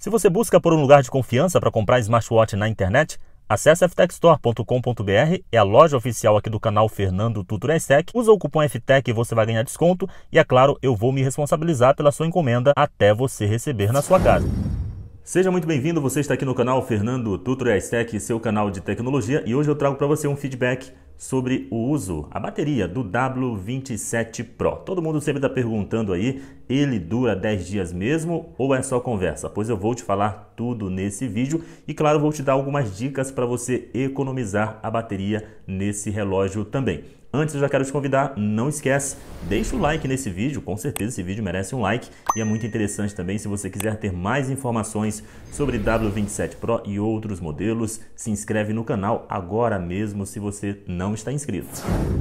Se você busca por um lugar de confiança para comprar smartwatch na internet, acesse ftechstore.com.br, é a loja oficial aqui do canal Fernando Tutor Tech. Usa o cupom FTEC e você vai ganhar desconto. E é claro, eu vou me responsabilizar pela sua encomenda até você receber na sua casa. Seja muito bem-vindo, você está aqui no canal Fernando Tutoriais Tech, seu canal de tecnologia, e hoje eu trago para você um feedback sobre o uso, a bateria do W27 Pro. Todo mundo sempre está perguntando aí, ele dura 10 dias mesmo ou é só conversa? Pois eu vou te falar tudo nesse vídeo e claro, vou te dar algumas dicas para você economizar a bateria nesse relógio também. Antes eu já quero te convidar, não esquece, deixa o like nesse vídeo, com certeza esse vídeo merece um like e é muito interessante também se você quiser ter mais informações sobre W27 Pro e outros modelos, se inscreve no canal agora mesmo se você não está inscrito.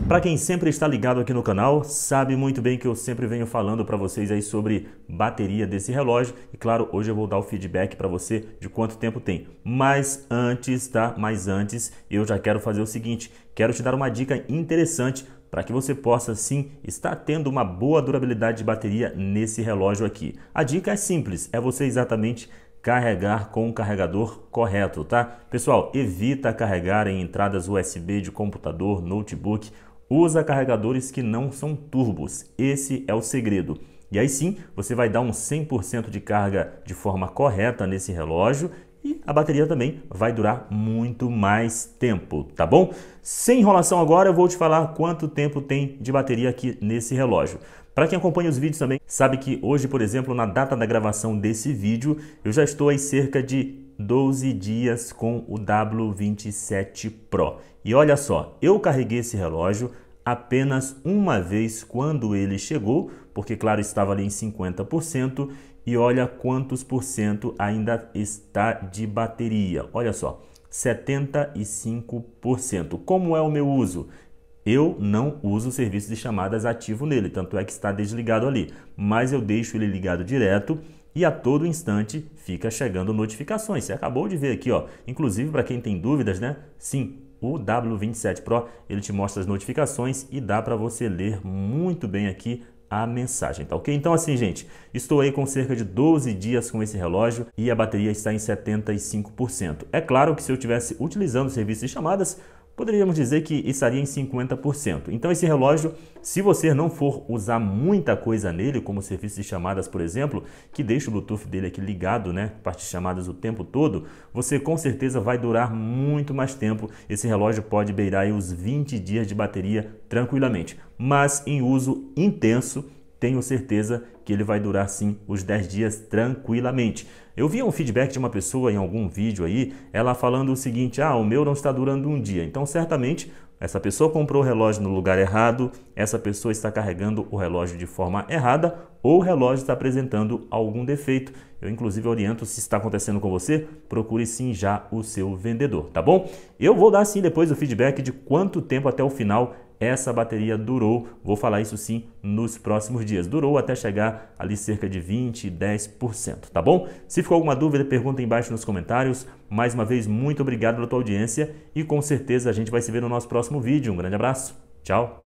Para quem sempre está ligado aqui no canal, sabe muito bem que eu sempre venho falando para vocês aí sobre bateria desse relógio e claro, hoje eu vou dar o feedback para você de quanto tempo tem. Mas antes, tá? Mas antes, eu já quero fazer o seguinte, quero te dar uma dica interessante para que você possa sim estar tendo uma boa durabilidade de bateria nesse relógio aqui. A dica é simples, é você exatamente carregar com o carregador correto, tá? Pessoal, evita carregar em entradas USB de computador, notebook, usa carregadores que não são turbos. Esse é o segredo. E aí sim, você vai dar um 100% de carga de forma correta nesse relógio e a bateria também vai durar muito mais tempo, tá bom? Sem enrolação agora, eu vou te falar quanto tempo tem de bateria aqui nesse relógio. Para quem acompanha os vídeos também, sabe que hoje, por exemplo, na data da gravação desse vídeo, eu já estou aí cerca de 12 dias com o W27 Pro. E olha só, eu carreguei esse relógio apenas uma vez quando ele chegou, porque, claro, estava ali em 50%, e olha quantos por cento ainda está de bateria. Olha só, 75%. Como é o meu uso? Eu não uso o serviço de chamadas ativo nele, tanto é que está desligado ali, mas eu deixo ele ligado direto e a todo instante fica chegando notificações. Você acabou de ver aqui, ó. Inclusive para quem tem dúvidas, né? Sim, o W27 Pro ele te mostra as notificações e dá para você ler muito bem aqui a mensagem, tá ok? Então assim, gente, estou aí com cerca de 12 dias com esse relógio e a bateria está em 75%. É claro que se eu tivesse utilizando o serviço de chamadas, poderíamos dizer que estaria em 50%. Então, esse relógio, se você não for usar muita coisa nele, como serviço de chamadas, por exemplo, que deixa o Bluetooth dele aqui ligado, né, parte de chamadas o tempo todo, você com certeza vai durar muito mais tempo. Esse relógio pode beirar os 20 dias de bateria tranquilamente, mas em uso intenso, tenho certeza que ele vai durar sim os 10 dias tranquilamente. Eu vi um feedback de uma pessoa em algum vídeo aí, ela falando o seguinte: ah, o meu não está durando um dia. Então, certamente, essa pessoa comprou o relógio no lugar errado, essa pessoa está carregando o relógio de forma errada ou o relógio está apresentando algum defeito. Eu, inclusive, oriento se está acontecendo com você, procure sim já o seu vendedor, tá bom? Eu vou dar sim depois o feedback de quanto tempo até o final essa bateria durou, vou falar isso sim nos próximos dias. Durou até chegar ali cerca de 20, 10%, tá bom? Se ficou alguma dúvida, pergunta embaixo nos comentários. Mais uma vez, muito obrigado pela tua audiência e com certeza a gente vai se ver no nosso próximo vídeo. Um grande abraço. Tchau.